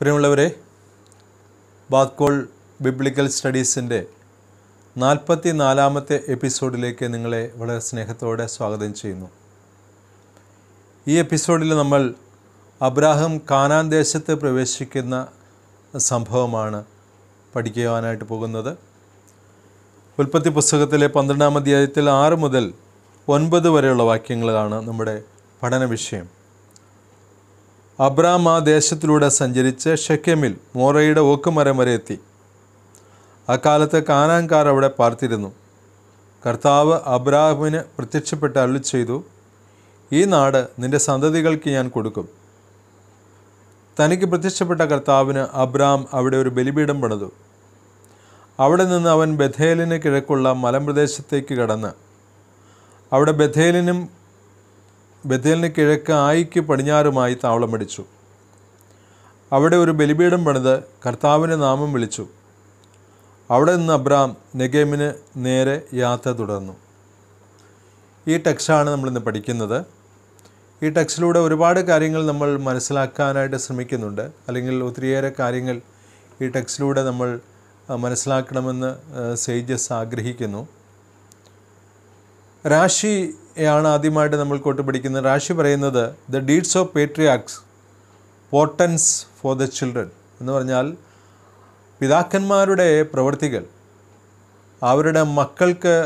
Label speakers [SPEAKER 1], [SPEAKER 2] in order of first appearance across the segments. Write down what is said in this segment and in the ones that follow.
[SPEAKER 1] പ്രിയമുള്ളവരെ ബാത്കോൾ ബിബ്ലിക്കൽ സ്റ്റഡീസിൻ്റെ നാൽപ്പത്തി നാലാമത്തെ എപ്പിസോഡിലേക്ക് നിങ്ങളെ വളരെ സ്നേഹത്തോടെ സ്വാഗതം ചെയ്യുന്നു ഈ എപ്പിസോഡിൽ നമ്മൾ അബ്രാഹം കാനാൻ ദേശത്ത് പ്രവേശിക്കുന്ന സംഭവമാണ് പഠിക്കുവാനായിട്ട് പോകുന്നത് ഉൽപ്പത്തി പുസ്തകത്തിലെ പന്ത്രണ്ടാം അധ്യായത്തിൽ ആറ് മുതൽ ഒൻപത് വരെയുള്ള വാക്യങ്ങളാണ് നമ്മുടെ പഠന വിഷയം അബ്രാം ആ ദേശത്തിലൂടെ സഞ്ചരിച്ച് ഷെക്കെമിൽ മോറയുടെ ഓക്കുമരം വരെ എത്തി അക്കാലത്ത് കാനാങ്കാർ അവിടെ പാർത്തിരുന്നു കർത്താവ് അബ്രാഹിമിന് പ്രത്യക്ഷപ്പെട്ട് അരുളി ചെയ്തു ഈ നാട് നിന്റെ സന്തതികൾക്ക് ഞാൻ കൊടുക്കും തനിക്ക് പ്രത്യക്ഷപ്പെട്ട കർത്താവിന് അബ്രാം അവിടെ ഒരു ബലിപീഠം പണിതു അവിടെ നിന്ന് അവൻ ബഥേലിന് കിഴക്കുള്ള മലമ്പ്രദേശത്തേക്ക് കടന്ന് അവിടെ ബഥേലിനും ബഥേലിന് കിഴക്ക് ആയിക്ക് പടിഞ്ഞാറുമായി താവളം അടിച്ചു അവിടെ ഒരു ബലിപീഠം പണിത് കർത്താവിൻ്റെ നാമം വിളിച്ചു അവിടെ നിന്ന് അബ്രാം നെഗേമിന് നേരെ യാത്ര തുടർന്നു ഈ ടെക്സ്റ്റാണ് നമ്മളിന്ന് പഠിക്കുന്നത് ഈ ടെക്സ്റ്റിലൂടെ ഒരുപാട് കാര്യങ്ങൾ നമ്മൾ മനസ്സിലാക്കാനായിട്ട് ശ്രമിക്കുന്നുണ്ട് അല്ലെങ്കിൽ ഒത്തിരിയേറെ കാര്യങ്ങൾ ഈ ടെക്സ്റ്റിലൂടെ നമ്മൾ മനസ്സിലാക്കണമെന്ന് സേജസ് ആഗ്രഹിക്കുന്നു രാശി ആണ് ആദ്യമായിട്ട് നമ്മൾ കൊട്ട് പഠിക്കുന്നത് റാഷി പറയുന്നത് the deeds of patriarchs portends for the children എന്ന് പറഞ്ഞാൽ പിതാക്കന്മാരുടെ പ്രവൃത്തികൾ അവരുടെ മക്കൾക്ക്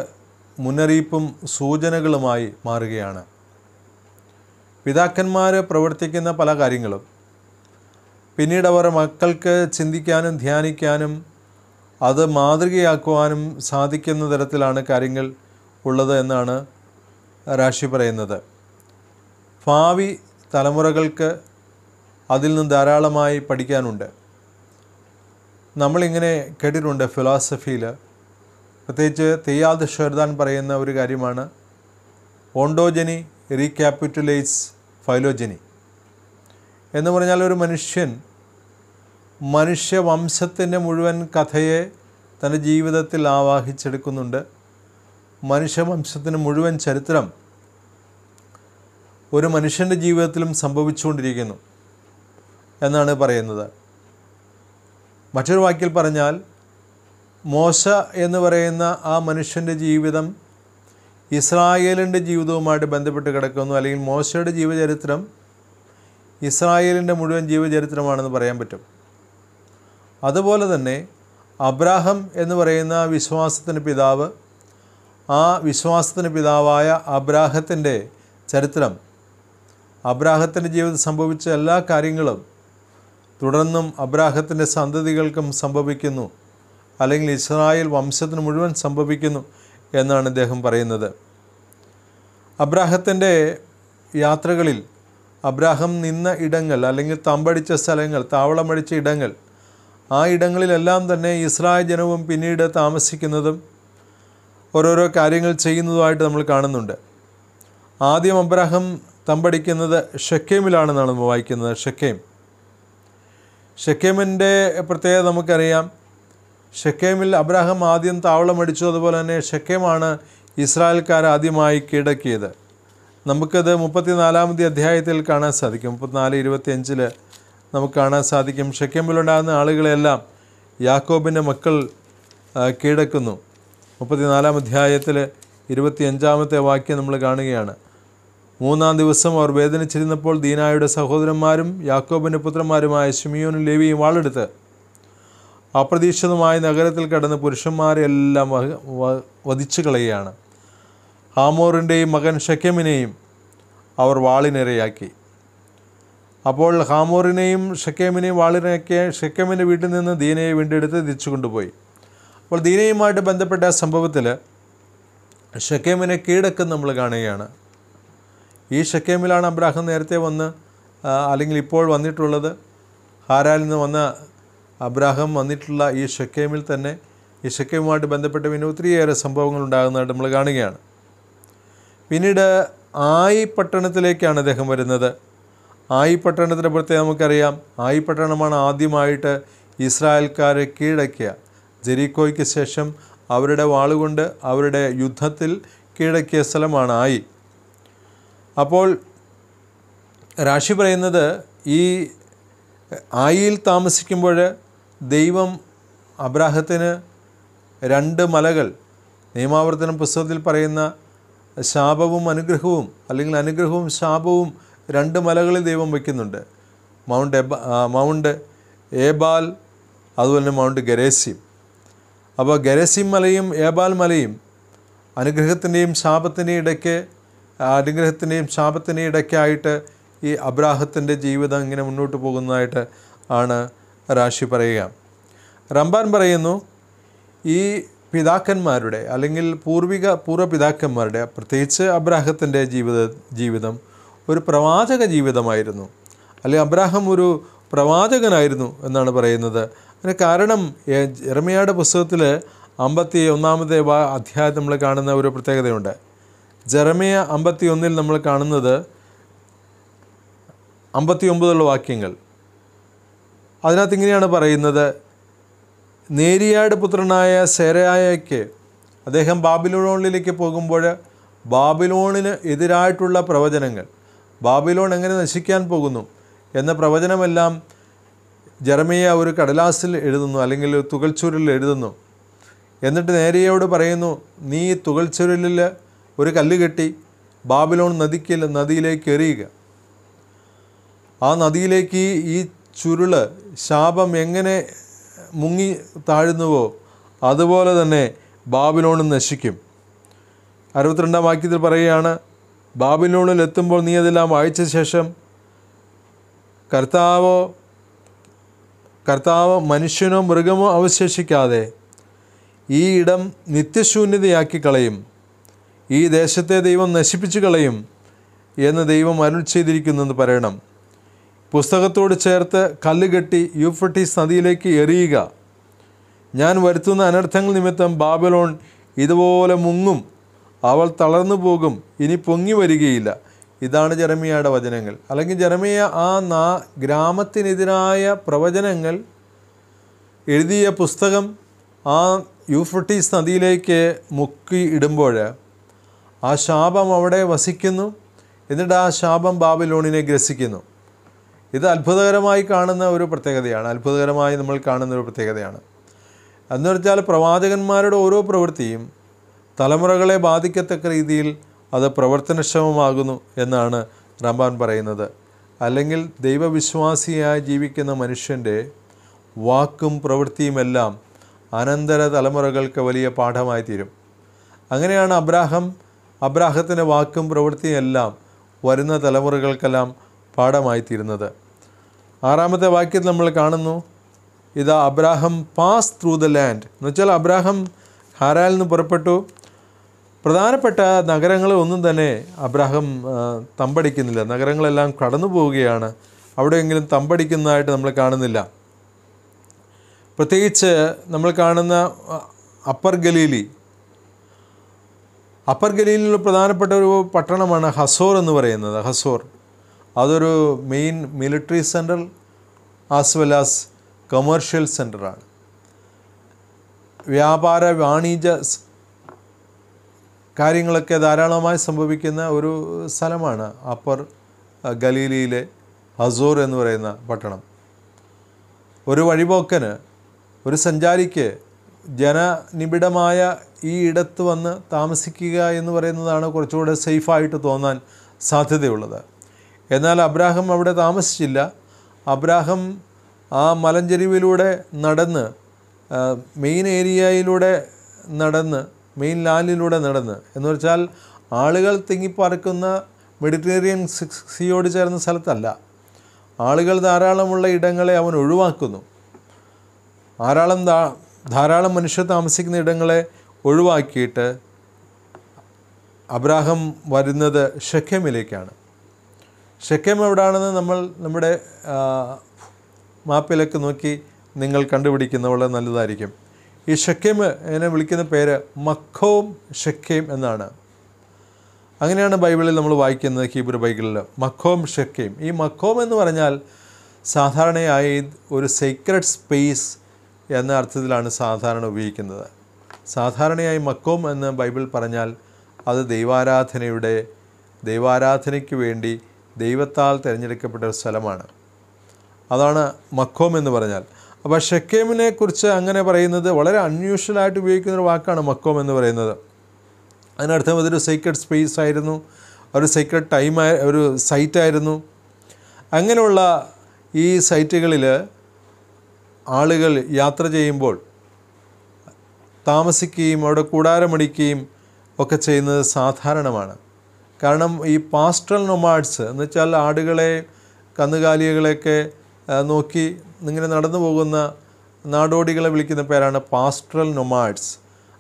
[SPEAKER 1] മുന്നറിയിപ്പും സൂചനകളുമായി മാറുകയാണ് പിതാക്കന്മാർ പ്രവർത്തിക്കുന്ന പല കാര്യങ്ങളും പിന്നീട് അവർ മക്കൾക്ക് ചിന്തിക്കാനും ധ്യാനിക്കാനും അത് മാതൃകയാക്കുവാനും സാധിക്കുന്ന തരത്തിലാണ് കാര്യങ്ങൾ ഉള്ളത് എന്നാണ് രാശി പറയുന്നത് ഭാവി തലമുറകൾക്ക് അതിൽ നിന്ന് ധാരാളമായി പഠിക്കാനുണ്ട് നമ്മളിങ്ങനെ കേട്ടിട്ടുണ്ട് ഫിലോസഫിയിൽ പ്രത്യേകിച്ച് തെയ്യാദ് ഷെർദാൻ പറയുന്ന ഒരു കാര്യമാണ് ഓണ്ടോജനി റീക്യാപിറ്റുലേറ്റ്സ് ഫൈലോജനി എന്ന് പറഞ്ഞാൽ ഒരു മനുഷ്യൻ മനുഷ്യവംശത്തിൻ്റെ മുഴുവൻ കഥയെ തൻ്റെ ജീവിതത്തിൽ ആവാഹിച്ചെടുക്കുന്നുണ്ട് മനുഷ്യവംശത്തിന് മുഴുവൻ ചരിത്രം ഒരു മനുഷ്യൻ്റെ ജീവിതത്തിലും സംഭവിച്ചുകൊണ്ടിരിക്കുന്നു എന്നാണ് പറയുന്നത് മറ്റൊരു വാക്കിൽ പറഞ്ഞാൽ മോശ എന്ന് പറയുന്ന ആ മനുഷ്യൻ്റെ ജീവിതം ഇസ്രായേലിൻ്റെ ജീവിതവുമായിട്ട് ബന്ധപ്പെട്ട് കിടക്കുന്നു അല്ലെങ്കിൽ മോശയുടെ ജീവചരിത്രം ഇസ്രായേലിൻ്റെ മുഴുവൻ ജീവചരിത്രമാണെന്ന് പറയാൻ പറ്റും അതുപോലെ തന്നെ അബ്രാഹം എന്ന് പറയുന്ന വിശ്വാസത്തിന് പിതാവ് ആ വിശ്വാസത്തിന് പിതാവായ അബ്രാഹത്തിൻ്റെ ചരിത്രം അബ്രാഹത്തിൻ്റെ ജീവിതത്തിൽ സംഭവിച്ച എല്ലാ കാര്യങ്ങളും തുടർന്നും അബ്രാഹത്തിൻ്റെ സന്തതികൾക്കും സംഭവിക്കുന്നു അല്ലെങ്കിൽ ഇസ്രായേൽ വംശത്തിന് മുഴുവൻ സംഭവിക്കുന്നു എന്നാണ് ഇദ്ദേഹം പറയുന്നത് അബ്രാഹത്തിൻ്റെ യാത്രകളിൽ അബ്രാഹം നിന്ന ഇടങ്ങൾ അല്ലെങ്കിൽ തമ്പടിച്ച സ്ഥലങ്ങൾ താവളമടിച്ച ഇടങ്ങൾ ആ ഇടങ്ങളിലെല്ലാം തന്നെ ഇസ്രായേൽ ജനവും പിന്നീട് താമസിക്കുന്നതും ഓരോരോ കാര്യങ്ങൾ ചെയ്യുന്നതുമായിട്ട് നമ്മൾ കാണുന്നുണ്ട് ആദ്യം അബ്രഹം തമ്പടിക്കുന്നത് ഷക്കേമിലാണെന്നാണ് നമ്മൾ വായിക്കുന്നത് ഷക്കേം ഷക്കേമിൻ്റെ പ്രത്യേകത നമുക്കറിയാം ഷക്കേമിൽ അബ്രാഹം ആദ്യം താവളം അടിച്ചു അതുപോലെ തന്നെ ഷക്കേമാണ് ഇസ്രായേൽക്കാർ ആദ്യമായി കീഴടക്കിയത് നമുക്കത് മുപ്പത്തിനാലാമത്തെ അധ്യായത്തിൽ കാണാൻ സാധിക്കും മുപ്പത്തിനാല് അഞ്ചിൽ നമുക്ക് കാണാൻ സാധിക്കും ഷക്കേമിലുണ്ടാകുന്ന ആളുകളെല്ലാം യാക്കോബിൻ്റെ മക്കൾ കീഴടക്കുന്നു മുപ്പത്തിനാലാം അധ്യായത്തിൽ ഇരുപത്തിയഞ്ചാമത്തെ വാക്യം നമ്മൾ കാണുകയാണ് മൂന്നാം ദിവസം അവർ വേദനിച്ചിരുന്നപ്പോൾ ദീനായുടെ സഹോദരന്മാരും യാക്കോബിൻ്റെ പുത്രന്മാരുമായ ഷിമിയോനും ലേവിയും വാളെടുത്ത് അപ്രതീക്ഷിതമായ നഗരത്തിൽ കടന്ന് പുരുഷന്മാരെ എല്ലാം വധിച്ചു കളയുകയാണ് ഹാമോറിൻ്റെയും മകൻ ഷക്കേമിനെയും അവർ വാളിനിരയാക്കി അപ്പോൾ ഹാമോറിനെയും ഷക്കേമിനെയും വാളിനെയൊക്കെ ഷക്കേമിൻ്റെ വീട്ടിൽ നിന്ന് ദീനയെ വീണ്ടെടുത്ത് തിരിച്ചു കൊണ്ടുപോയി അപ്പോൾ ദീനയുമായിട്ട് ബന്ധപ്പെട്ട ആ സംഭവത്തിൽ ഷക്കേമിനെ കീഴടക്കം നമ്മൾ കാണുകയാണ് ഈ ഷക്കേമിലാണ് അബ്രാഹം നേരത്തെ വന്ന് അല്ലെങ്കിൽ ഇപ്പോൾ വന്നിട്ടുള്ളത് ഹാരാലിൽ നിന്ന് വന്ന അബ്രാഹം വന്നിട്ടുള്ള ഈ ഷക്കേമിൽ തന്നെ ഈ ഷക്കേമുമായിട്ട് ബന്ധപ്പെട്ട് പിന്നെ ഒത്തിരിയേറെ സംഭവങ്ങൾ ഉണ്ടാകുന്നതായിട്ട് നമ്മൾ കാണുകയാണ് പിന്നീട് ആയി പട്ടണത്തിലേക്കാണ് അദ്ദേഹം വരുന്നത് ആയി പട്ടണത്തിൻ്റെ പ്രത്യേകം നമുക്കറിയാം ആയി പട്ടണമാണ് ആദ്യമായിട്ട് ഇസ്രായേൽക്കാരെ കീഴടക്കിയ ജെരീക്കോയ്ക്ക് ശേഷം അവരുടെ വാളുകൊണ്ട് അവരുടെ യുദ്ധത്തിൽ കീഴടക്കിയ സ്ഥലമാണ് ആയി അപ്പോൾ രാശി പറയുന്നത് ഈ ആയിയിൽ താമസിക്കുമ്പോൾ ദൈവം അബ്രാഹത്തിന് രണ്ട് മലകൾ നിയമാവർത്തനം പുസ്തകത്തിൽ പറയുന്ന ശാപവും അനുഗ്രഹവും അല്ലെങ്കിൽ അനുഗ്രഹവും ശാപവും രണ്ട് മലകളിൽ ദൈവം വയ്ക്കുന്നുണ്ട് മൗണ്ട് എബ മൗണ്ട് ഏബാൽ അതുപോലെ മൗണ്ട് ഗരേസ്യം അപ്പോൾ ഗരസിം മലയും ഏബാൽ മലയും അനുഗ്രഹത്തിൻ്റെയും ശാപത്തിൻ്റെ ഇടയ്ക്ക് അനുഗ്രഹത്തിൻ്റെയും ശാപത്തിൻ്റെ ഇടയ്ക്കായിട്ട് ഈ അബ്രാഹത്തിൻ്റെ ജീവിതം ഇങ്ങനെ മുന്നോട്ട് പോകുന്നതായിട്ട് ആണ് റാഷി പറയുക റംബാൻ പറയുന്നു ഈ പിതാക്കന്മാരുടെ അല്ലെങ്കിൽ പൂർവിക പൂർവ്വപിതാക്കന്മാരുടെ പ്രത്യേകിച്ച് അബ്രാഹത്തിൻ്റെ ജീവിത ജീവിതം ഒരു പ്രവാചക ജീവിതമായിരുന്നു അല്ലെങ്കിൽ അബ്രാഹം ഒരു പ്രവാചകനായിരുന്നു എന്നാണ് പറയുന്നത് അതിന് കാരണം ഇറമിയയുടെ പുസ്തകത്തിൽ അമ്പത്തി ഒന്നാമത്തെ അധ്യായത്തിൽ നമ്മൾ കാണുന്ന ഒരു പ്രത്യേകതയുണ്ട് ജെറമിയ അമ്പത്തി ഒന്നിൽ നമ്മൾ കാണുന്നത് അമ്പത്തി ഒമ്പതുള്ള വാക്യങ്ങൾ അതിനകത്ത് ഇങ്ങനെയാണ് പറയുന്നത് നേരിയാട് പുത്രനായ സേരയായക്ക് അദ്ദേഹം ബാബിലോണിലേക്ക് പോകുമ്പോൾ ബാബിലോണിന് എതിരായിട്ടുള്ള പ്രവചനങ്ങൾ ബാബിലോൺ എങ്ങനെ നശിക്കാൻ പോകുന്നു എന്ന പ്രവചനമെല്ലാം ജർമിയ ഒരു കടലാസിൽ എഴുതുന്നു അല്ലെങ്കിൽ തുകൽച്ചുരിൽ എഴുതുന്നു എന്നിട്ട് നേരെയോട് പറയുന്നു നീ തുകൽച്ചുരുളിൽ ഒരു കല്ല് കെട്ടി ബാബിലോൺ നദിക്ക് നദിയിലേക്ക് എറിയുക ആ നദിയിലേക്ക് ഈ ചുരുൾ ശാപം എങ്ങനെ മുങ്ങി താഴുന്നുവോ അതുപോലെ തന്നെ ബാബിലോണും നശിക്കും അറുപത്തിരണ്ടാം വാക്യത്തിൽ പറയുകയാണ് ബാബിലോണിൽ എത്തുമ്പോൾ നീ അതെല്ലാം വായിച്ച ശേഷം കർത്താവോ കർത്താവ് മനുഷ്യനോ മൃഗമോ അവശേഷിക്കാതെ ഈ ഇടം നിത്യശൂന്യതയാക്കി കളയും ഈ ദേശത്തെ ദൈവം നശിപ്പിച്ചു കളയും എന്ന് ദൈവം അരുൾ ചെയ്തിരിക്കുന്നെന്ന് പറയണം പുസ്തകത്തോട് ചേർത്ത് കല്ലുകെട്ടി കെട്ടി യൂഫട്ടീസ് നദിയിലേക്ക് എറിയുക ഞാൻ വരുത്തുന്ന അനർത്ഥങ്ങൾ നിമിത്തം ബാബലോൺ ഇതുപോലെ മുങ്ങും അവൾ തളർന്നു പോകും ഇനി പൊങ്ങി വരികയില്ല ഇതാണ് ജെറമിയയുടെ വചനങ്ങൾ അല്ലെങ്കിൽ ജെറമിയ ആ നാ ഗ്രാമത്തിനെതിരായ പ്രവചനങ്ങൾ എഴുതിയ പുസ്തകം ആ യൂഫ്രട്ടീസ് നദിയിലേക്ക് മുക്കി ഇടുമ്പോൾ ആ ശാപം അവിടെ വസിക്കുന്നു എന്നിട്ട് ആ ശാപം ബാബിലോണിനെ ഗ്രസിക്കുന്നു ഇത് അത്ഭുതകരമായി കാണുന്ന ഒരു പ്രത്യേകതയാണ് അത്ഭുതകരമായി നമ്മൾ കാണുന്ന ഒരു പ്രത്യേകതയാണ് എന്ന് വെച്ചാൽ പ്രവാചകന്മാരുടെ ഓരോ പ്രവൃത്തിയും തലമുറകളെ ബാധിക്കത്തക്ക രീതിയിൽ അത് പ്രവർത്തനക്ഷമമാകുന്നു എന്നാണ് റമ്പാൻ പറയുന്നത് അല്ലെങ്കിൽ ദൈവവിശ്വാസിയായി ജീവിക്കുന്ന മനുഷ്യൻ്റെ വാക്കും പ്രവൃത്തിയുമെല്ലാം അനന്തര തലമുറകൾക്ക് വലിയ പാഠമായി തീരും അങ്ങനെയാണ് അബ്രാഹം അബ്രാഹത്തിൻ്റെ വാക്കും പ്രവൃത്തിയും എല്ലാം വരുന്ന തലമുറകൾക്കെല്ലാം പാഠമായി തീരുന്നത് ആറാമത്തെ വാക്യത്തിൽ നമ്മൾ കാണുന്നു ഇതാ Abraham pass through the land എന്നുവെച്ചാൽ അബ്രാഹം ഹാരാലിൽ നിന്ന് പുറപ്പെട്ടു പ്രധാനപ്പെട്ട നഗരങ്ങളെ ഒന്നും തന്നെ അബ്രഹാം തമ്പടിക്കുന്നില്ല നഗരങ്ങളെല്ലാം കടന്നു പോവുകയാണ് അവിടെയെങ്കിലും തമ്പടിക്കുന്നതായിട്ട് നമ്മൾ കാണുന്നില്ല പ്രത്യേകിച്ച് നമ്മൾ കാണുന്ന അപ്പർ ഗലീലി അപ്പർ ഗലീലിലുള്ള പ്രധാനപ്പെട്ട ഒരു പട്ടണമാണ് ഹസോർ എന്ന് പറയുന്നത് ഹസോർ അതൊരു main military central as well as commercial സെൻറ്ററാണ് വ്യാപാര വാണിജ്യ കാര്യങ്ങളൊക്കെ ധാരാളമായി സംഭവിക്കുന്ന ഒരു സ്ഥലമാണ് അപ്പർ ഗലീലിയിലെ ഹസൂർ എന്ന് പറയുന്ന പട്ടണം ഒരു വഴിപോക്കന് ഒരു സഞ്ചാരിക്ക് ജനനിബിഡമായ ഈ ഇടത്ത് വന്ന് താമസിക്കുക എന്ന് പറയുന്നതാണ് കുറച്ചുകൂടെ സേഫായിട്ട് തോന്നാൻ സാധ്യതയുള്ളത് എന്നാൽ അബ്രാഹം അവിടെ താമസിച്ചില്ല അബ്രാഹം ആ മലഞ്ചെരിവിലൂടെ നടന്ന് മെയിൻ ഏരിയയിലൂടെ നടന്ന് മെയിൻ ലാൻഡിലൂടെ നടന്ന് എന്ന് വെച്ചാൽ ആളുകൾ തിങ്ങിപ്പറക്കുന്ന മെഡിറ്ററേനിയൻ സിയോട് ചേർന്ന സ്ഥലത്തല്ല ആളുകൾ ധാരാളമുള്ള ഇടങ്ങളെ അവൻ ഒഴിവാക്കുന്നു ധാരാളം ധാരാളം മനുഷ്യർ താമസിക്കുന്ന ഇടങ്ങളെ ഒഴിവാക്കിയിട്ട് അബ്രാഹം വരുന്നത് ഷെഖമിലേക്കാണ് ഷെഖം എവിടെയാണെന്ന് നമ്മൾ നമ്മുടെ മാപ്പിലൊക്കെ നോക്കി നിങ്ങൾ കണ്ടുപിടിക്കുന്ന വളരെ നല്ലതായിരിക്കും ഈ ഷക്കേം എന്നെ വിളിക്കുന്ന പേര് മഖോം ഷക്കേം എന്നാണ് അങ്ങനെയാണ് ബൈബിളിൽ നമ്മൾ വായിക്കുന്നത് ഹീബ്രു ബൈബിളിൽ മഖോം ഷക്കേം ഈ മഖോം എന്ന് പറഞ്ഞാൽ സാധാരണയായി ഒരു സീക്രട്ട് സ്പേസ് എന്ന അർത്ഥത്തിലാണ് സാധാരണ ഉപയോഗിക്കുന്നത് സാധാരണയായി മക്കോം എന്ന് ബൈബിൾ പറഞ്ഞാൽ അത് ദൈവാരാധനയുടെ ദൈവാരാധനയ്ക്ക് വേണ്ടി ദൈവത്താൽ തിരഞ്ഞെടുക്കപ്പെട്ട ഒരു സ്ഥലമാണ് അതാണ് മക്കോം എന്ന് പറഞ്ഞാൽ അപ്പോൾ ഷെക്കേമിനെ കുറിച്ച് അങ്ങനെ പറയുന്നത് വളരെ അൺയൂഷ്വലായിട്ട് ഉപയോഗിക്കുന്ന ഒരു വാക്കാണ് മക്കോം എന്ന് പറയുന്നത് അതിനർത്ഥം അതൊരു സീക്രട്ട് സ്പേസ് ആയിരുന്നു ഒരു സീക്രട്ട് ടൈം ഒരു സൈറ്റായിരുന്നു അങ്ങനെയുള്ള ഈ സൈറ്റുകളിൽ ആളുകൾ യാത്ര ചെയ്യുമ്പോൾ താമസിക്കുകയും അവിടെ കൂടാരമടിക്കുകയും ഒക്കെ ചെയ്യുന്നത് സാധാരണമാണ് കാരണം ഈ പാസ്റ്റൽ നൊമാഡ്സ് എന്ന് വെച്ചാൽ ആടുകളെ കന്നുകാലികളെയൊക്കെ നോക്കി ഇങ്ങനെ നടന്നു പോകുന്ന നാടോടികളെ വിളിക്കുന്ന പേരാണ് പാസ്ട്രൽ നൊമാഡ്സ്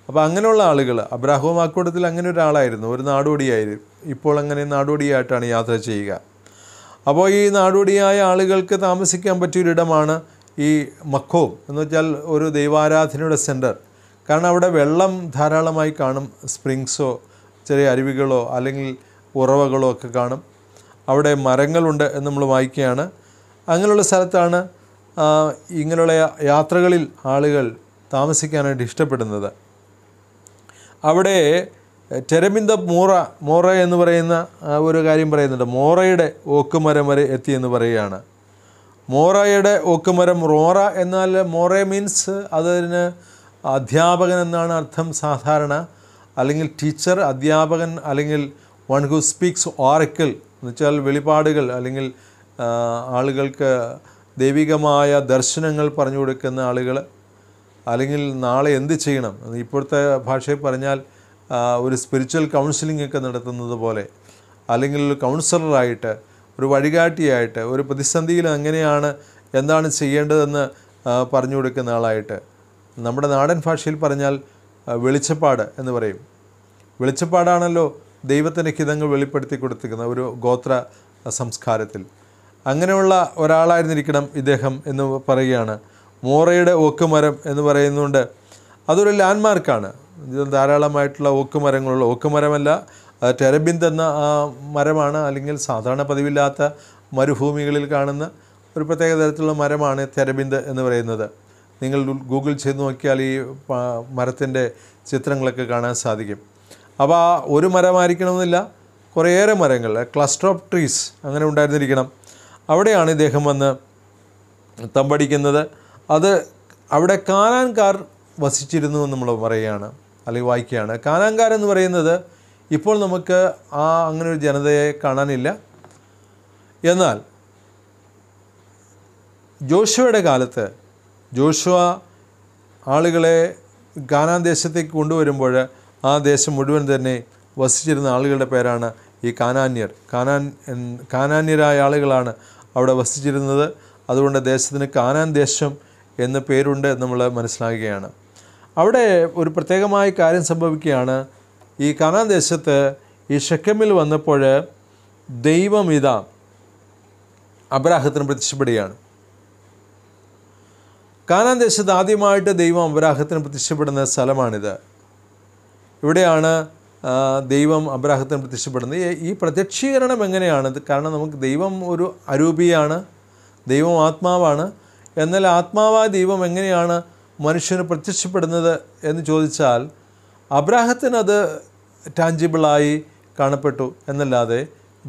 [SPEAKER 1] അപ്പോൾ അങ്ങനെയുള്ള ആളുകൾ അബ്രാഹോം അക്കൂട്ടത്തിൽ അങ്ങനെ ഒരാളായിരുന്നു ഒരു നാടോടിയായിരുന്നു ഇപ്പോൾ അങ്ങനെ നാടോടിയായിട്ടാണ് യാത്ര ചെയ്യുക അപ്പോൾ ഈ നാടോടിയായ ആളുകൾക്ക് താമസിക്കാൻ പറ്റിയൊരിടമാണ് ഈ മക്കോം എന്ന് വെച്ചാൽ ഒരു ദൈവാരാധനയുടെ സെൻറ്റർ കാരണം അവിടെ വെള്ളം ധാരാളമായി കാണും സ്പ്രിങ്സോ ചെറിയ അരുവികളോ അല്ലെങ്കിൽ ഉറവകളോ ഒക്കെ കാണും അവിടെ മരങ്ങളുണ്ട് എന്ന് നമ്മൾ വായിക്കുകയാണ് അങ്ങനെയുള്ള സ്ഥലത്താണ് ഇങ്ങനെയുള്ള യാത്രകളിൽ ആളുകൾ താമസിക്കാനായിട്ട് ഇഷ്ടപ്പെടുന്നത് അവിടെ ചെരമിന്ത മോറ മോറ എന്ന് പറയുന്ന ഒരു കാര്യം പറയുന്നുണ്ട് മോറയുടെ ഓക്കുമരം വരെ എത്തി എന്ന് പറയുകയാണ് മോറയുടെ ഓക്കുമരം റോറ എന്നാൽ മോറ മീൻസ് അതിന് അധ്യാപകൻ എന്നാണ് അർത്ഥം സാധാരണ അല്ലെങ്കിൽ ടീച്ചർ അധ്യാപകൻ അല്ലെങ്കിൽ വൺ ഹു സ്പീക്സ് ഓറക്കിൾ എന്ന് വെച്ചാൽ വെളിപാടുകൾ അല്ലെങ്കിൽ ആളുകൾക്ക് ദൈവികമായ ദർശനങ്ങൾ പറഞ്ഞു കൊടുക്കുന്ന ആളുകൾ അല്ലെങ്കിൽ നാളെ എന്ത് ചെയ്യണം ഇപ്പോഴത്തെ ഭാഷയിൽ പറഞ്ഞാൽ ഒരു സ്പിരിച്വൽ കൗൺസിലിംഗ് ഒക്കെ നടത്തുന്നത് പോലെ അല്ലെങ്കിൽ ഒരു കൗൺസിലറായിട്ട് ഒരു വഴികാട്ടിയായിട്ട് ഒരു പ്രതിസന്ധിയിൽ എങ്ങനെയാണ് എന്താണ് ചെയ്യേണ്ടതെന്ന് പറഞ്ഞു കൊടുക്കുന്ന ആളായിട്ട് നമ്മുടെ നാടൻ ഭാഷയിൽ പറഞ്ഞാൽ വെളിച്ചപ്പാട് എന്ന് പറയും വെളിച്ചപ്പാടാണല്ലോ ദൈവത്തിൻ്റെ ഹിതങ്ങൾ വെളിപ്പെടുത്തി കൊടുത്തിരിക്കുന്ന ഒരു ഗോത്ര സംസ്കാരത്തിൽ അങ്ങനെയുള്ള ഒരാളായിരുന്നിരിക്കണം ഇദ്ദേഹം എന്ന് പറയുകയാണ് മോറയുടെ ഓക്കുമരം എന്ന് പറയുന്നുണ്ട് അതൊരു ലാൻഡ് മാർക്കാണ് ധാരാളമായിട്ടുള്ള ഓക്കുമരങ്ങളുള്ള ഓക്കുമരമല്ല ടെരബിന്ത് എന്ന ആ മരമാണ് അല്ലെങ്കിൽ സാധാരണ പതിവില്ലാത്ത മരുഭൂമികളിൽ കാണുന്ന ഒരു പ്രത്യേക തരത്തിലുള്ള മരമാണ് തെരബിന്ത് എന്ന് പറയുന്നത് നിങ്ങൾ ഗൂഗിൾ ചെയ്ത് നോക്കിയാൽ ഈ മരത്തിൻ്റെ ചിത്രങ്ങളൊക്കെ കാണാൻ സാധിക്കും അപ്പോൾ ആ ഒരു മരമായിരിക്കണമെന്നില്ല കുറേയേറെ മരങ്ങൾ ക്ലസ്റ്റർ ഓഫ് ട്രീസ് അങ്ങനെ ഉണ്ടായിരുന്നിരിക്കണം അവിടെയാണ് ഇദ്ദേഹം വന്ന് തമ്പടിക്കുന്നത് അത് അവിടെ കാനാൻകാർ വസിച്ചിരുന്നു എന്ന് നമ്മൾ പറയുകയാണ് അല്ലെങ്കിൽ വായിക്കുകയാണ് എന്ന് പറയുന്നത് ഇപ്പോൾ നമുക്ക് ആ അങ്ങനെ ഒരു ജനതയെ കാണാനില്ല എന്നാൽ ജോഷുവയുടെ കാലത്ത് ജോഷുവ ആളുകളെ കാനാൻ ദേശത്തേക്ക് കൊണ്ടുവരുമ്പോൾ ആ ദേശം മുഴുവൻ തന്നെ വസിച്ചിരുന്ന ആളുകളുടെ പേരാണ് ഈ കാനാന്യർ കാനാൻ കാനാന്യരായ ആളുകളാണ് അവിടെ വസിച്ചിരുന്നത് അതുകൊണ്ട് ദേശത്തിന് കാനാൻ ദേശം എന്ന് പേരുണ്ട് നമ്മൾ മനസ്സിലാക്കുകയാണ് അവിടെ ഒരു പ്രത്യേകമായ കാര്യം സംഭവിക്കുകയാണ് ഈ കാനാൻ ദേശത്ത് ഈ ഷെക്കമ്മിൽ വന്നപ്പോൾ ദൈവം ഇതാ അപരാഹത്തിന് പ്രത്യക്ഷപ്പെടുകയാണ് കാനാൻ ദേശത്ത് ആദ്യമായിട്ട് ദൈവം അപരാഹത്തിന് പ്രത്യക്ഷപ്പെടുന്ന സ്ഥലമാണിത് ഇവിടെയാണ് ദൈവം അബ്രാഹത്തിന് പ്രത്യക്ഷപ്പെടുന്നത് ഈ പ്രത്യക്ഷീകരണം എങ്ങനെയാണ് കാരണം നമുക്ക് ദൈവം ഒരു അരൂപിയാണ് ദൈവം ആത്മാവാണ് എന്നാൽ ആത്മാവായ ദൈവം എങ്ങനെയാണ് മനുഷ്യന് പ്രത്യക്ഷപ്പെടുന്നത് എന്ന് ചോദിച്ചാൽ അബ്രാഹത്തിന് അത് ടാഞ്ചിബിളായി കാണപ്പെട്ടു എന്നല്ലാതെ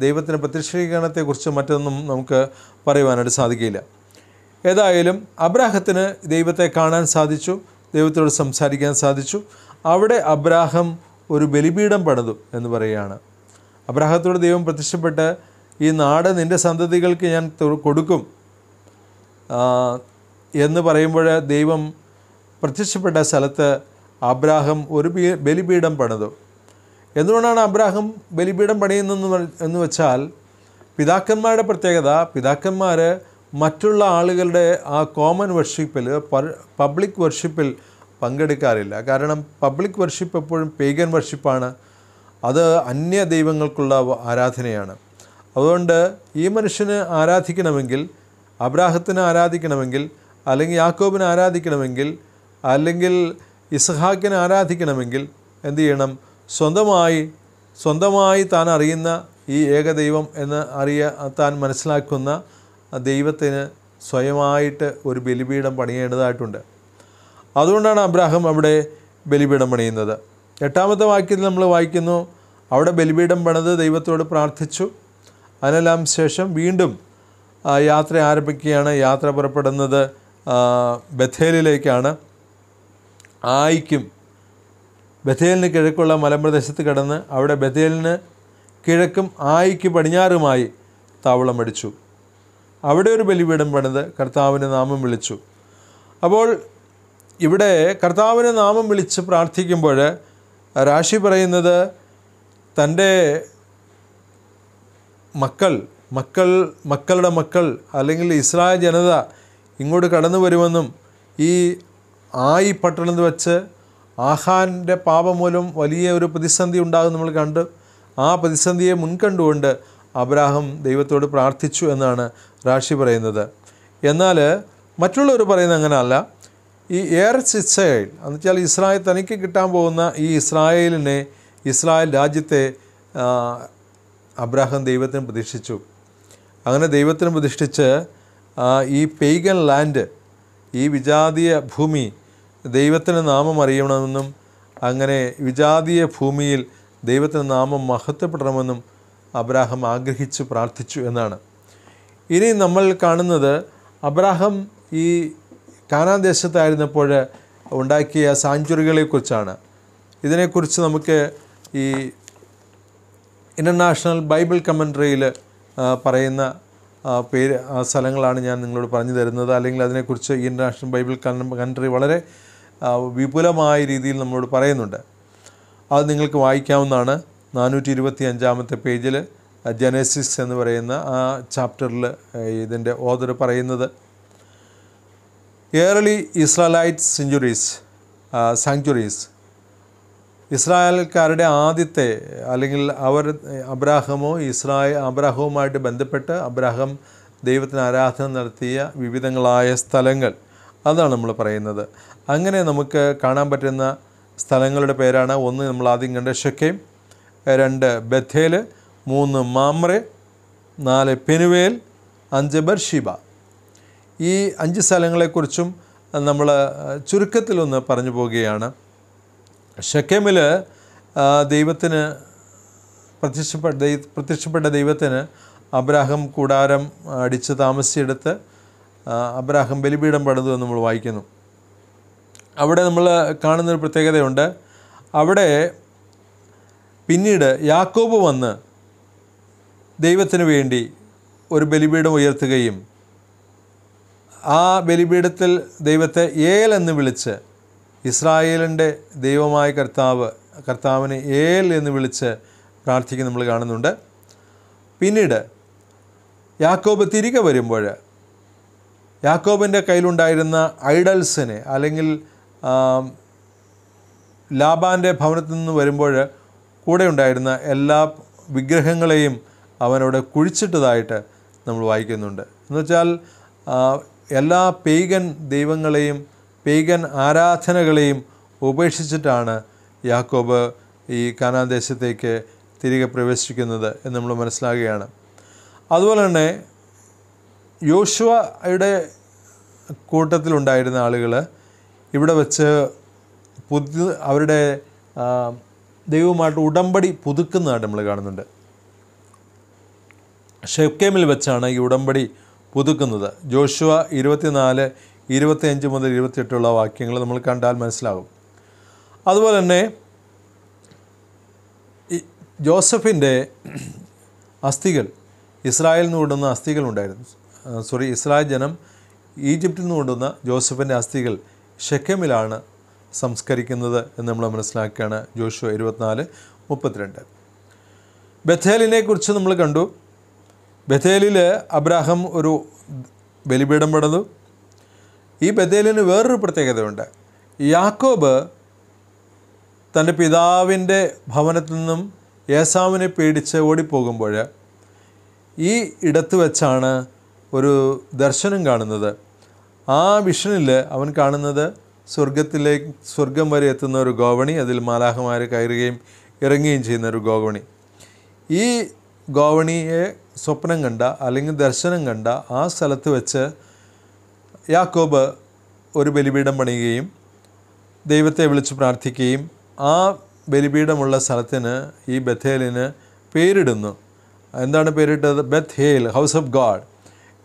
[SPEAKER 1] ദൈവത്തിൻ്റെ പ്രത്യക്ഷീകരണത്തെക്കുറിച്ച് മറ്റൊന്നും നമുക്ക് പറയുവാനായിട്ട് സാധിക്കില്ല ഏതായാലും അബ്രാഹത്തിന് ദൈവത്തെ കാണാൻ സാധിച്ചു ദൈവത്തോട് സംസാരിക്കാൻ സാധിച്ചു അവിടെ അബ്രാഹം ഒരു ബലിപീഠം പണിതു എന്ന് പറയുകയാണ് അബ്രാഹത്തോട് ദൈവം പ്രത്യക്ഷപ്പെട്ട് ഈ നാട് നിൻ്റെ സന്തതികൾക്ക് ഞാൻ കൊടുക്കും എന്ന് പറയുമ്പോൾ ദൈവം പ്രത്യക്ഷപ്പെട്ട സ്ഥലത്ത് അബ്രാഹം ഒരു ബലിപീഠം പണിതു എന്തുകൊണ്ടാണ് അബ്രാഹം ബലിപീഠം പണിയുന്നതെന്ന് എന്ന് വെച്ചാൽ പിതാക്കന്മാരുടെ പ്രത്യേകത പിതാക്കന്മാർ മറ്റുള്ള ആളുകളുടെ ആ കോമൺ വർഷിപ്പിൽ പബ്ലിക് വർഷിപ്പിൽ പങ്കെടുക്കാറില്ല കാരണം പബ്ലിക് വർഷിപ്പ് എപ്പോഴും പേഗൻ വർഷിപ്പാണ് അത് അന്യ ദൈവങ്ങൾക്കുള്ള ആരാധനയാണ് അതുകൊണ്ട് ഈ മനുഷ്യന് ആരാധിക്കണമെങ്കിൽ അബ്രാഹത്തിന് ആരാധിക്കണമെങ്കിൽ അല്ലെങ്കിൽ യാക്കോബിനെ ആരാധിക്കണമെങ്കിൽ അല്ലെങ്കിൽ ഇസ്ഹാക്കിനെ ആരാധിക്കണമെങ്കിൽ എന്ത് ചെയ്യണം സ്വന്തമായി സ്വന്തമായി താൻ അറിയുന്ന ഈ ഏകദൈവം എന്ന് അറിയ താൻ മനസ്സിലാക്കുന്ന ദൈവത്തിന് സ്വയമായിട്ട് ഒരു ബലിപീഠം പണിയേണ്ടതായിട്ടുണ്ട് അതുകൊണ്ടാണ് അബ്രാഹം അവിടെ ബലിപീഠം പണിയുന്നത് എട്ടാമത്തെ വാക്യത്തിൽ നമ്മൾ വായിക്കുന്നു അവിടെ ബലിപീഠം പണിത് ദൈവത്തോട് പ്രാർത്ഥിച്ചു അതിനെല്ലാം ശേഷം വീണ്ടും യാത്ര ആരംഭിക്കുകയാണ് യാത്ര പുറപ്പെടുന്നത് ബഥേലിലേക്കാണ് ആയിക്കും ബഥേലിന് കിഴക്കുള്ള മലമ്പ്രദേശത്ത് കടന്ന് അവിടെ ബഥേലിന് കിഴക്കും ആയിക്ക് പടിഞ്ഞാറുമായി താവളം അടിച്ചു അവിടെ ഒരു ബലിപീഠം പണിത് കർത്താവിൻ്റെ നാമം വിളിച്ചു അപ്പോൾ ഇവിടെ കർത്താവിനെ നാമം വിളിച്ച് പ്രാർത്ഥിക്കുമ്പോൾ രാശി പറയുന്നത് തൻ്റെ മക്കൾ മക്കൾ മക്കളുടെ മക്കൾ അല്ലെങ്കിൽ ഇസ്രായേൽ ജനത ഇങ്ങോട്ട് കടന്നു വരുമെന്നും ഈ ആയി പട്ടണത്ത് വച്ച് ആഹാൻ്റെ പാപം മൂലം വലിയ ഒരു പ്രതിസന്ധി ഉണ്ടാകും നമ്മൾ കണ്ട് ആ പ്രതിസന്ധിയെ മുൻകണ്ടുകൊണ്ട് അബ്രാഹം ദൈവത്തോട് പ്രാർത്ഥിച്ചു എന്നാണ് റാഷി പറയുന്നത് എന്നാൽ മറ്റുള്ളവർ പറയുന്നത് അങ്ങനെയല്ല ഈ എയർ സിസൈൽ എന്ന് വെച്ചാൽ ഇസ്രായേൽ തനിക്ക് കിട്ടാൻ പോകുന്ന ഈ ഇസ്രായേലിനെ ഇസ്രായേൽ രാജ്യത്തെ അബ്രാഹം ദൈവത്തിന് പ്രതിഷ്ഠിച്ചു അങ്ങനെ ദൈവത്തിന് പ്രതിഷ്ഠിച്ച് ഈ പെയ്ഗൻ ലാൻഡ് ഈ വിജാതീയ ഭൂമി ദൈവത്തിന് നാമം അറിയണമെന്നും അങ്ങനെ വിജാതീയ ഭൂമിയിൽ ദൈവത്തിന് നാമം മഹത്വപ്പെടണമെന്നും അബ്രാഹം ആഗ്രഹിച്ചു പ്രാർത്ഥിച്ചു എന്നാണ് ഇനി നമ്മൾ കാണുന്നത് അബ്രാഹം ഈ കാനാൻ ദേശത്തായിരുന്നപ്പോൾ ഉണ്ടാക്കിയ സാഞ്ചുറികളെക്കുറിച്ചാണ് ഇതിനെക്കുറിച്ച് നമുക്ക് ഈ ഇൻ്റർനാഷണൽ ബൈബിൾ കമൻട്രിയിൽ പറയുന്ന പേര് സ്ഥലങ്ങളാണ് ഞാൻ നിങ്ങളോട് പറഞ്ഞു തരുന്നത് അല്ലെങ്കിൽ അതിനെക്കുറിച്ച് ഈ ഇൻ്റർനാഷണൽ ബൈബിൾ കൺട്രി വളരെ വിപുലമായ രീതിയിൽ നമ്മളോട് പറയുന്നുണ്ട് അത് നിങ്ങൾക്ക് വായിക്കാവുന്നതാണ് നാനൂറ്റി ഇരുപത്തി അഞ്ചാമത്തെ പേജിൽ ജനസിസ് എന്ന് പറയുന്ന ആ ചാപ്റ്ററിൽ ഇതിൻ്റെ ഓതർ പറയുന്നത് ഏർലി ഇസ്രാലൈറ്റ് സെഞ്ചുറീസ് സാങ്ച്വറീസ് ഇസ്രായേൽക്കാരുടെ ആദ്യത്തെ അല്ലെങ്കിൽ അവർ അബ്രാഹമോ ഇസ്രായേൽ അബ്രാഹവുമായിട്ട് ബന്ധപ്പെട്ട് അബ്രാഹം ദൈവത്തിന് ആരാധന നടത്തിയ വിവിധങ്ങളായ സ്ഥലങ്ങൾ അതാണ് നമ്മൾ പറയുന്നത് അങ്ങനെ നമുക്ക് കാണാൻ പറ്റുന്ന സ്ഥലങ്ങളുടെ പേരാണ് ഒന്ന് നമ്മൾ ആദ്യം കണ്ട ഷെക്കേം രണ്ട് ബഥേൽ മൂന്ന് മാമ്രെ നാല് പെനുവേൽ അഞ്ച് ബർഷിബ ഈ അഞ്ച് സ്ഥലങ്ങളെക്കുറിച്ചും നമ്മൾ ചുരുക്കത്തിലൊന്ന് പറഞ്ഞു പോവുകയാണ് ഷക്കേമിൽ ദൈവത്തിന് പ്രത്യക്ഷപ്പെട്ട പ്രത്യക്ഷപ്പെട്ട ദൈവത്തിന് അബ്രാഹം കൂടാരം അടിച്ച് താമസിച്ചെടുത്ത് അബ്രാഹം ബലിപീഠം പണിതു എന്ന് നമ്മൾ വായിക്കുന്നു അവിടെ നമ്മൾ കാണുന്നൊരു പ്രത്യേകതയുണ്ട് അവിടെ പിന്നീട് യാക്കോബ് വന്ന് ദൈവത്തിന് വേണ്ടി ഒരു ബലിപീഠം ഉയർത്തുകയും ആ ബലിപീഠത്തിൽ ദൈവത്തെ ഏൽ എന്ന് വിളിച്ച് ഇസ്രായേലിൻ്റെ ദൈവമായ കർത്താവ് കർത്താവിനെ ഏൽ എന്ന് വിളിച്ച് പ്രാർത്ഥിക്കുന്ന നമ്മൾ കാണുന്നുണ്ട് പിന്നീട് യാക്കോബ് തിരികെ വരുമ്പോൾ യാക്കോബിൻ്റെ കയ്യിലുണ്ടായിരുന്ന ഐഡൽസിനെ അല്ലെങ്കിൽ ലാബാൻ്റെ ഭവനത്തിൽ നിന്ന് വരുമ്പോൾ കൂടെ ഉണ്ടായിരുന്ന എല്ലാ വിഗ്രഹങ്ങളെയും അവനവിടെ കുഴിച്ചിട്ടതായിട്ട് നമ്മൾ വായിക്കുന്നുണ്ട് എന്നുവെച്ചാൽ എല്ലാ പേഗൻ ദൈവങ്ങളെയും പേഗൻ ആരാധനകളെയും ഉപേക്ഷിച്ചിട്ടാണ് യാക്കോബ് ഈ കാനാദേശത്തേക്ക് തിരികെ പ്രവേശിക്കുന്നത് എന്ന് നമ്മൾ മനസ്സിലാകുകയാണ് അതുപോലെ തന്നെ യോശുവയുടെ കൂട്ടത്തിലുണ്ടായിരുന്ന ആളുകൾ ഇവിടെ വെച്ച് പുതു അവരുടെ ദൈവവുമായിട്ട് ഉടമ്പടി പുതുക്കുന്നതായിട്ട് നമ്മൾ കാണുന്നുണ്ട് ഷെക്കേമിൽ വെച്ചാണ് ഈ ഉടമ്പടി പുതുക്കുന്നത് ജോഷുവ ഇരുപത്തിനാല് ഇരുപത്തിയഞ്ച് മുതൽ ഇരുപത്തിയെട്ടുള്ള വാക്യങ്ങൾ നമ്മൾ കണ്ടാൽ മനസ്സിലാകും അതുപോലെ തന്നെ ജോസഫിൻ്റെ അസ്ഥികൾ ഇസ്രായേലിൽ നിന്ന് കൊണ്ടുവന്ന ഉണ്ടായിരുന്നു സോറി ഇസ്രായേൽ ജനം ഈജിപ്തിൽ നിന്ന് കൊണ്ടുവന്ന ജോസഫിൻ്റെ അസ്ഥികൾ ഷെക്കമിലാണ് സംസ്കരിക്കുന്നത് എന്ന് നമ്മൾ മനസ്സിലാക്കുകയാണ് ജോഷു ഇരുപത്തിനാല് മുപ്പത്തിരണ്ട് ബഥേലിനെ കുറിച്ച് നമ്മൾ കണ്ടു ബഥേലിൽ അബ്രാഹം ഒരു ബലിപീഠം പെടുന്നു ഈ ബഥേലിന് വേറൊരു പ്രത്യേകതയുണ്ട് യാക്കോബ് തൻ്റെ പിതാവിൻ്റെ ഭവനത്തിൽ നിന്നും യേസാവിനെ പേടിച്ച് ഓടിപ്പോകുമ്പോൾ ഈ ഇടത്ത് വെച്ചാണ് ഒരു ദർശനം കാണുന്നത് ആ വിഷനിൽ അവൻ കാണുന്നത് സ്വർഗത്തിലേക്ക് സ്വർഗം വരെ എത്തുന്ന ഒരു ഗോവണി അതിൽ മാലാഹമാർ കയറുകയും ഇറങ്ങുകയും ചെയ്യുന്ന ഒരു ഗോവണി ഈ ഗോവണിയെ സ്വപ്നം കണ്ട അല്ലെങ്കിൽ ദർശനം കണ്ട ആ സ്ഥലത്ത് വെച്ച് യാക്കോബ് ഒരു ബലിപീഠം പണിയുകയും ദൈവത്തെ വിളിച്ച് പ്രാർത്ഥിക്കുകയും ആ ബലിപീഠമുള്ള സ്ഥലത്തിന് ഈ ബഥേലിന് പേരിടുന്നു എന്താണ് പേരിട്ടത് Beth El house of God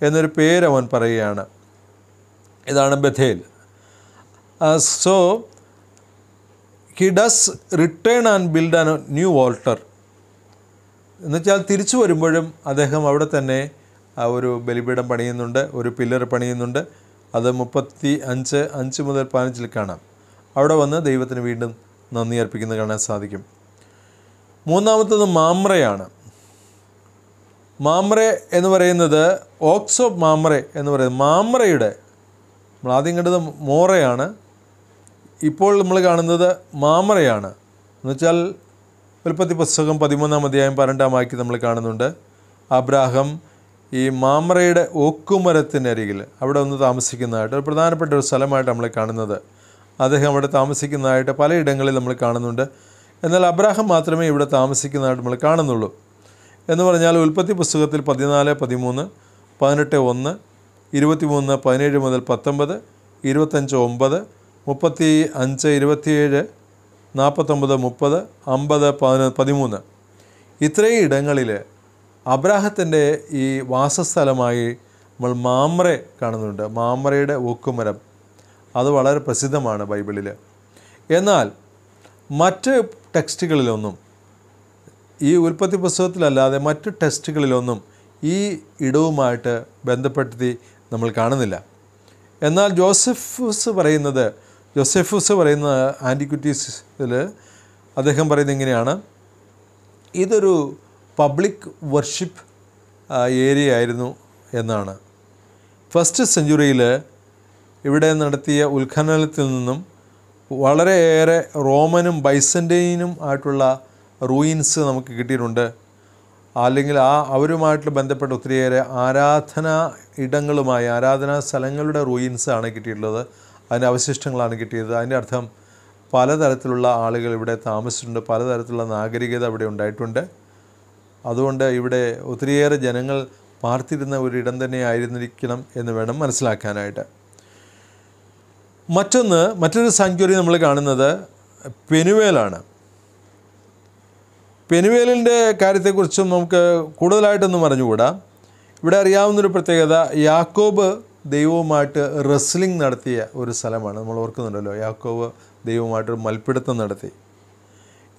[SPEAKER 1] എന്നൊരു പേര് അവൻ പറയുകയാണ് ഇതാണ് Bethel so he does return and build an new altar എന്നുവെച്ചാൽ തിരിച്ചു വരുമ്പോഴും അദ്ദേഹം അവിടെ തന്നെ ഒരു ബലിപീഠം പണിയുന്നുണ്ട് ഒരു പില്ലർ പണിയുന്നുണ്ട് അത് മുപ്പത്തി അഞ്ച് അഞ്ച് മുതൽ പതിനഞ്ചിൽ കാണാം അവിടെ വന്ന് ദൈവത്തിന് വീണ്ടും നന്ദി അർപ്പിക്കുന്നത് കാണാൻ സാധിക്കും മൂന്നാമത്തത് മാമ്രയാണ് മാമ്ര എന്ന് പറയുന്നത് ഓക്സ് ഓഫ് എന്ന് പറയുന്നത് മാമ്രയുടെ നമ്മൾ ആദ്യം കണ്ടത് മോറയാണ് ഇപ്പോൾ നമ്മൾ കാണുന്നത് മാമ്രയാണ് എന്നുവെച്ചാൽ ഉൽപ്പത്തി പുസ്തകം പതിമൂന്നാം അധ്യായം പന്ത്രണ്ടാം ആക്കി നമ്മൾ കാണുന്നുണ്ട് അബ്രാഹം ഈ മാമറയുടെ ഓക്കുമരത്തിനരികിൽ അവിടെ ഒന്ന് താമസിക്കുന്നതായിട്ട് ഒരു പ്രധാനപ്പെട്ട ഒരു സ്ഥലമായിട്ട് നമ്മൾ കാണുന്നത് അദ്ദേഹം അവിടെ താമസിക്കുന്നതായിട്ട് പലയിടങ്ങളിൽ നമ്മൾ കാണുന്നുണ്ട് എന്നാൽ അബ്രാഹം മാത്രമേ ഇവിടെ താമസിക്കുന്നതായിട്ട് നമ്മൾ കാണുന്നുള്ളൂ എന്ന് പറഞ്ഞാൽ ഉൽപ്പത്തി പുസ്തകത്തിൽ പതിനാല് പതിമൂന്ന് പതിനെട്ട് ഒന്ന് ഇരുപത്തിമൂന്ന് പതിനേഴ് മുതൽ പത്തൊമ്പത് ഇരുപത്തഞ്ച് ഒമ്പത് മുപ്പത്തി അഞ്ച് ഇരുപത്തിയേഴ് നാൽപ്പത്തൊമ്പത് മുപ്പത് അമ്പത് പതിന പതിമൂന്ന് ഇത്രയും ഇടങ്ങളിൽ അബ്രാഹത്തിൻ്റെ ഈ വാസസ്ഥലമായി നമ്മൾ മാമ്രെ കാണുന്നുണ്ട് മാമ്രയുടെ ഒക്കുമരം അത് വളരെ പ്രസിദ്ധമാണ് ബൈബിളിൽ എന്നാൽ മറ്റ് ടെക്സ്റ്റുകളിലൊന്നും ഈ ഉൽപ്പത്തി പുസ്തകത്തിലല്ലാതെ മറ്റ് ടെക്സ്റ്റുകളിലൊന്നും ഈ ഇടവുമായിട്ട് ബന്ധപ്പെടുത്തി നമ്മൾ കാണുന്നില്ല എന്നാൽ ജോസഫ്സ് പറയുന്നത് ജോസെഫൂസ് പറയുന്ന ആൻറ്റിക്വിറ്റീസിൽ അദ്ദേഹം പറയുന്നത് ഇങ്ങനെയാണ് ഇതൊരു പബ്ലിക് വർഷിപ്പ് ഏരിയ ആയിരുന്നു എന്നാണ് ഫസ്റ്റ് സെഞ്ചുറിയിൽ ഇവിടെ നടത്തിയ ഉത്ഖനനത്തിൽ നിന്നും വളരെയേറെ റോമനും ബൈസൻറ്റൈനും ആയിട്ടുള്ള റൂയിൻസ് നമുക്ക് കിട്ടിയിട്ടുണ്ട് അല്ലെങ്കിൽ ആ അവരുമായിട്ട് ബന്ധപ്പെട്ട ഒത്തിരിയേറെ ആരാധനാ ഇടങ്ങളുമായി ആരാധനാ സ്ഥലങ്ങളുടെ റൂയിൻസാണ് കിട്ടിയിട്ടുള്ളത് അതിന് അവശിഷ്ടങ്ങളാണ് കിട്ടിയത് അതിൻ്റെ അർത്ഥം പലതരത്തിലുള്ള ആളുകൾ ഇവിടെ താമസിച്ചിട്ടുണ്ട് പലതരത്തിലുള്ള നാഗരികത ഇവിടെ ഉണ്ടായിട്ടുണ്ട് അതുകൊണ്ട് ഇവിടെ ഒത്തിരിയേറെ ജനങ്ങൾ പാർത്തിരുന്ന ഒരിടം തന്നെ ആയിരുന്നിരിക്കണം എന്ന് വേണം മനസ്സിലാക്കാനായിട്ട് മറ്റൊന്ന് മറ്റൊരു സാങ്ക്വറി നമ്മൾ കാണുന്നത് പെനുവേലാണ് പെനുവേലിൻ്റെ കാര്യത്തെക്കുറിച്ചും നമുക്ക് കൂടുതലായിട്ടൊന്നും അറിഞ്ഞുകൂടാ ഇവിടെ അറിയാവുന്നൊരു പ്രത്യേകത യാക്കോബ് ദൈവവുമായിട്ട് റെസ്ലിംഗ് നടത്തിയ ഒരു സ്ഥലമാണ് നമ്മൾ ഓർക്കുന്നുണ്ടല്ലോ യാക്കോവ് ദൈവവുമായിട്ട് മൽപ്പിടുത്തം നടത്തി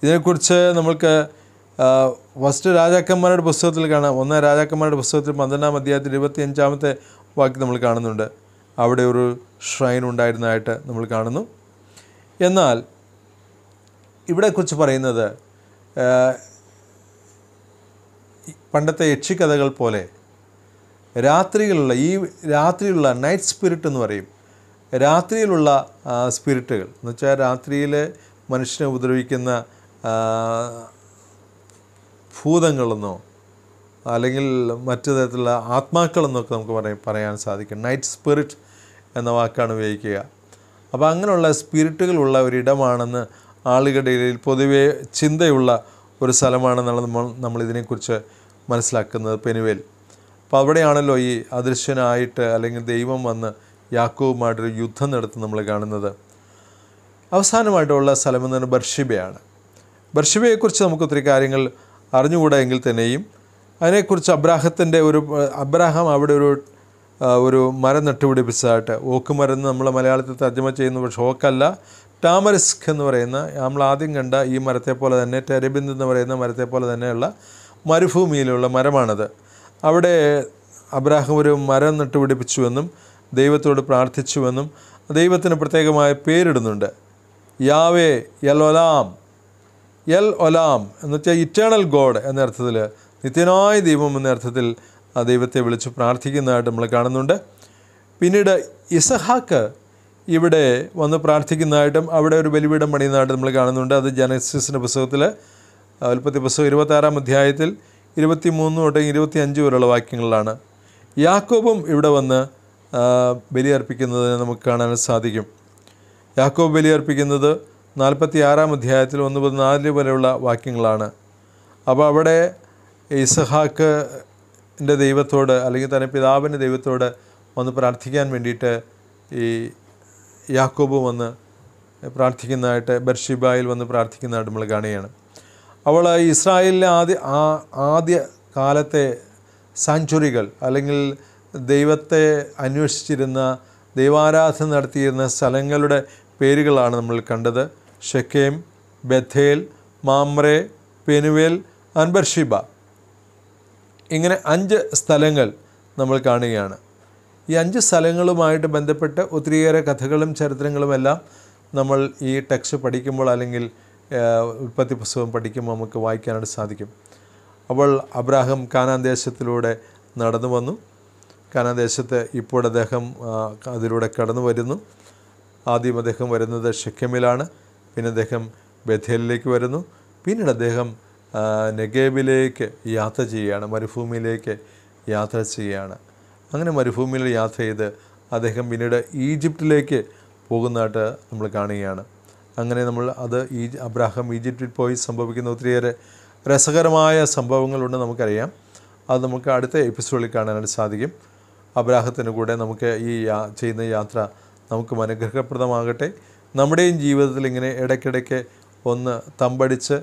[SPEAKER 1] ഇതിനെക്കുറിച്ച് നമ്മൾക്ക് ഫസ്റ്റ് രാജാക്കന്മാരുടെ പുസ്തകത്തിൽ കാണാം ഒന്നാം രാജാക്കന്മാരുടെ പുസ്തകത്തിൽ പന്ത്രണ്ടാം അധ്യായത്തിൽ ഇരുപത്തി അഞ്ചാമത്തെ വാക്യം നമ്മൾ കാണുന്നുണ്ട് അവിടെ ഒരു ഷ്രൈൻ ഉണ്ടായിരുന്നതായിട്ട് നമ്മൾ കാണുന്നു എന്നാൽ ഇവിടെക്കുറിച്ച് പറയുന്നത് പണ്ടത്തെ യക്ഷിക്കഥകൾ പോലെ രാത്രിയിലുള്ള ഈ രാത്രിയിലുള്ള നൈറ്റ് സ്പിരിറ്റ് എന്ന് പറയും രാത്രിയിലുള്ള സ്പിരിറ്റുകൾ എന്ന് വെച്ചാൽ രാത്രിയിൽ മനുഷ്യനെ ഉപദ്രവിക്കുന്ന ഭൂതങ്ങളെന്നോ അല്ലെങ്കിൽ മറ്റു തരത്തിലുള്ള ആത്മാക്കളെന്നൊക്കെ നമുക്ക് പറയാൻ പറയാൻ സാധിക്കും നൈറ്റ് സ്പിരിറ്റ് എന്ന വാക്കാണ് ഉപയോഗിക്കുക അപ്പോൾ അങ്ങനെയുള്ള സ്പിരിറ്റുകളുള്ള ഒരിടമാണെന്ന് ആളുകളുടെ ഇടയിൽ പൊതുവേ ചിന്തയുള്ള ഒരു സ്ഥലമാണെന്നുള്ളത് നമ്മൾ നമ്മളിതിനെക്കുറിച്ച് മനസ്സിലാക്കുന്നത് പെനുവേൽ അപ്പോൾ അവിടെയാണല്ലോ ഈ അദൃശ്യനായിട്ട് അല്ലെങ്കിൽ ദൈവം വന്ന് യാക്കോവുമായിട്ടൊരു യുദ്ധം നടത്തി നമ്മൾ കാണുന്നത് അവസാനമായിട്ടുള്ള സ്ഥലം എന്ന് പറഞ്ഞാൽ ബർഷിബയാണ് ബർഷിബയെക്കുറിച്ച് നമുക്ക് ഒത്തിരി കാര്യങ്ങൾ അറിഞ്ഞുകൂടാ എങ്കിൽ തന്നെയും അതിനെക്കുറിച്ച് അബ്രാഹത്തിൻ്റെ ഒരു അബ്രാഹാം അവിടെ ഒരു ഒരു മരം നട്ടുപിടിപ്പിച്ചതായിട്ട് ഓക്ക് മരം നമ്മൾ മലയാളത്തിൽ തർജ്ജമ ചെയ്യുന്ന പക്ഷേ ഓക്കല്ല ടാമറിസ്ക് എന്ന് പറയുന്ന നമ്മൾ ആദ്യം കണ്ട ഈ മരത്തെ പോലെ തന്നെ ടെരബിന്ദ് എന്ന് പറയുന്ന മരത്തെ പോലെ തന്നെയുള്ള മരുഭൂമിയിലുള്ള മരമാണത് അവിടെ അബ്രാഹം ഒരു മരം നട്ടുപിടിപ്പിച്ചുവെന്നും ദൈവത്തോട് പ്രാർത്ഥിച്ചുവെന്നും ദൈവത്തിന് പ്രത്യേകമായ പേരിടുന്നുണ്ട് Yahweh El Olam El Olam എന്ന് വെച്ചാൽ ഇറ്റേണൽ ഗോഡ് എന്ന അർത്ഥത്തിൽ നിത്യനായ ദൈവം എന്ന അർത്ഥത്തിൽ ആ ദൈവത്തെ വിളിച്ച് പ്രാർത്ഥിക്കുന്നതായിട്ട് നമ്മൾ കാണുന്നുണ്ട് പിന്നീട് ഇസഹാക്ക് ഇവിടെ വന്ന് പ്രാർത്ഥിക്കുന്നതായിട്ടും അവിടെ ഒരു ബലിപീഠം പണിയുന്നതായിട്ട് നമ്മൾ കാണുന്നുണ്ട് അത് ജനസിസിൻ്റെ പുസ്തകത്തിൽ ഉൽപ്പത്തി പുസ്തകം ഇരുപത്താറാം അധ്യായത്തിൽ ഇരുപത്തി മൂന്ന് തൊട്ട് ഇരുപത്തി അഞ്ച് വരെയുള്ള വാക്യങ്ങളിലാണ് യാക്കോബും ഇവിടെ വന്ന് ബലിയർപ്പിക്കുന്നത് നമുക്ക് കാണാൻ സാധിക്കും യാക്കോബ് ബലിയർപ്പിക്കുന്നത് നാൽപ്പത്തി ആറാം അധ്യായത്തിൽ ഒന്ന് മുതൽ നാല് വരെയുള്ള വാക്യങ്ങളാണ് അപ്പോൾ അവിടെ എൻ്റെ ദൈവത്തോട് അല്ലെങ്കിൽ തന്നെ പിതാവിൻ്റെ ദൈവത്തോട് ഒന്ന് പ്രാർത്ഥിക്കാൻ വേണ്ടിയിട്ട് ഈ യാക്കോബ് വന്ന് പ്രാർത്ഥിക്കുന്നതായിട്ട് ബർഷിബായിൽ വന്ന് പ്രാർത്ഥിക്കുന്നതായിട്ട് നമ്മൾ കാണുകയാണ് അവൾ ഇസ്രായേലിലെ ആദ്യ ആദ്യ കാലത്തെ സാഞ്ചുറികൾ അല്ലെങ്കിൽ ദൈവത്തെ അന്വേഷിച്ചിരുന്ന ദൈവാരാധന നടത്തിയിരുന്ന സ്ഥലങ്ങളുടെ പേരുകളാണ് നമ്മൾ കണ്ടത് ഷെക്കേം ബഥേൽ മാമ്രെ പെനുവേൽ അൻബർഷിബ ഇങ്ങനെ അഞ്ച് സ്ഥലങ്ങൾ നമ്മൾ കാണുകയാണ് ഈ അഞ്ച് സ്ഥലങ്ങളുമായിട്ട് ബന്ധപ്പെട്ട് ഒത്തിരിയേറെ കഥകളും ചരിത്രങ്ങളുമെല്ലാം നമ്മൾ ഈ ടെക്സ്റ്റ് പഠിക്കുമ്പോൾ അല്ലെങ്കിൽ ഉൽപ്പത്തി പുസ്തകം പഠിക്കുമ്പോൾ നമുക്ക് വായിക്കാനായിട്ട് സാധിക്കും അപ്പോൾ അബ്രാഹം കാനാൻ ദേശത്തിലൂടെ നടന്നു വന്നു കാനാൻ ദേശത്ത് ഇപ്പോൾ അദ്ദേഹം അതിലൂടെ കടന്നു വരുന്നു ആദ്യം അദ്ദേഹം വരുന്നത് ഷെക്കമിലാണ് പിന്നെ അദ്ദേഹം ബഥേലിലേക്ക് വരുന്നു പിന്നീട് അദ്ദേഹം നെഗേബിലേക്ക് യാത്ര ചെയ്യുകയാണ് മരുഭൂമിയിലേക്ക് യാത്ര ചെയ്യുകയാണ് അങ്ങനെ മരുഭൂമിയിൽ യാത്ര ചെയ്ത് അദ്ദേഹം പിന്നീട് ഈജിപ്തിലേക്ക് പോകുന്നതായിട്ട് നമ്മൾ കാണുകയാണ് അങ്ങനെ നമ്മൾ അത് ഈ അബ്രാഹം ഈജിപ്തിൽ പോയി സംഭവിക്കുന്ന ഒത്തിരിയേറെ രസകരമായ സംഭവങ്ങളുണ്ട് നമുക്കറിയാം അത് നമുക്ക് അടുത്ത എപ്പിസോഡിൽ കാണാനായിട്ട് സാധിക്കും അബ്രാഹത്തിൻ്റെ കൂടെ നമുക്ക് ഈ യാ ചെയ്യുന്ന യാത്ര നമുക്ക് അനുഗ്രഹപ്രദമാകട്ടെ നമ്മുടെയും ജീവിതത്തിൽ ഇങ്ങനെ ഇടയ്ക്കിടയ്ക്ക് ഒന്ന് തമ്പടിച്ച്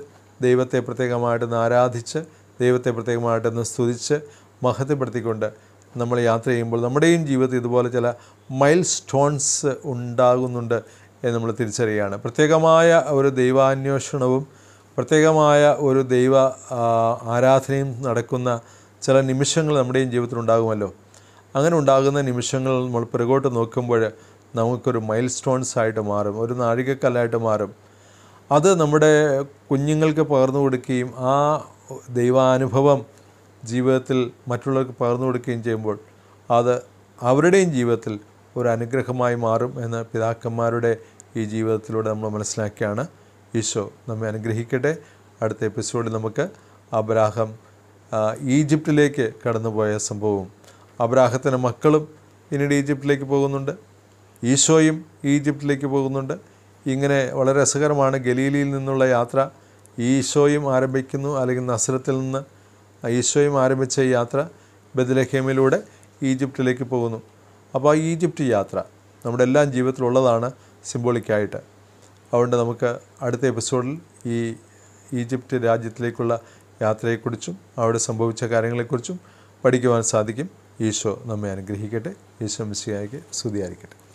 [SPEAKER 1] ദൈവത്തെ പ്രത്യേകമായിട്ടൊന്ന് ആരാധിച്ച് ദൈവത്തെ പ്രത്യേകമായിട്ടൊന്ന് സ്തുതിച്ച് മഹത്വപ്പെടുത്തിക്കൊണ്ട് നമ്മൾ യാത്ര ചെയ്യുമ്പോൾ നമ്മുടെയും ജീവിതത്തിൽ ഇതുപോലെ ചില മൈൽ സ്റ്റോൺസ് ഉണ്ടാകുന്നുണ്ട് എന്ന് നമ്മൾ തിരിച്ചറിയുകയാണ് പ്രത്യേകമായ ഒരു ദൈവാന്വേഷണവും പ്രത്യേകമായ ഒരു ദൈവ ആരാധനയും നടക്കുന്ന ചില നിമിഷങ്ങൾ നമ്മുടെയും ജീവിതത്തിൽ ഉണ്ടാകുമല്ലോ അങ്ങനെ ഉണ്ടാകുന്ന നിമിഷങ്ങൾ നമ്മൾ പിറകോട്ട് നോക്കുമ്പോൾ നമുക്കൊരു മൈൽ സ്റ്റോൺസ് ആയിട്ട് മാറും ഒരു നാഴികക്കല്ലായിട്ട് മാറും അത് നമ്മുടെ കുഞ്ഞുങ്ങൾക്ക് പകർന്നു കൊടുക്കുകയും ആ ദൈവാനുഭവം ജീവിതത്തിൽ മറ്റുള്ളവർക്ക് പകർന്നു കൊടുക്കുകയും ചെയ്യുമ്പോൾ അത് അവരുടെയും ജീവിതത്തിൽ ഒരു അനുഗ്രഹമായി മാറും എന്ന് പിതാക്കന്മാരുടെ ഈ ജീവിതത്തിലൂടെ നമ്മൾ മനസ്സിലാക്കിയാണ് ഈശോ നമ്മെ അനുഗ്രഹിക്കട്ടെ അടുത്ത എപ്പിസോഡിൽ നമുക്ക് അബ്രാഹം ഈജിപ്തിലേക്ക് കടന്നുപോയ സംഭവവും അബ്രാഹത്തിൻ്റെ മക്കളും പിന്നീട് ഈജിപ്തിലേക്ക് പോകുന്നുണ്ട് ഈശോയും ഈജിപ്തിലേക്ക് പോകുന്നുണ്ട് ഇങ്ങനെ വളരെ രസകരമാണ് ഗലീലിയിൽ നിന്നുള്ള യാത്ര ഈശോയും ആരംഭിക്കുന്നു അല്ലെങ്കിൽ നസ്രത്തിൽ നിന്ന് ഈശോയും ആരംഭിച്ച യാത്ര ബദലഹേമിലൂടെ ഈജിപ്തിലേക്ക് പോകുന്നു അപ്പോൾ ഈ ഈജിപ്റ്റ് യാത്ര നമ്മുടെ എല്ലാം ജീവിതത്തിലുള്ളതാണ് സിംബോളിക്കായിട്ട് അതുകൊണ്ട് നമുക്ക് അടുത്ത എപ്പിസോഡിൽ ഈ ഈജിപ്റ്റ് രാജ്യത്തിലേക്കുള്ള യാത്രയെക്കുറിച്ചും അവിടെ സംഭവിച്ച കാര്യങ്ങളെക്കുറിച്ചും പഠിക്കുവാൻ സാധിക്കും ഈശോ നമ്മെ അനുഗ്രഹിക്കട്ടെ ഈശോ മിസ്സിയായിക്ക് സ്തുതിയായിരിക്കട്ടെ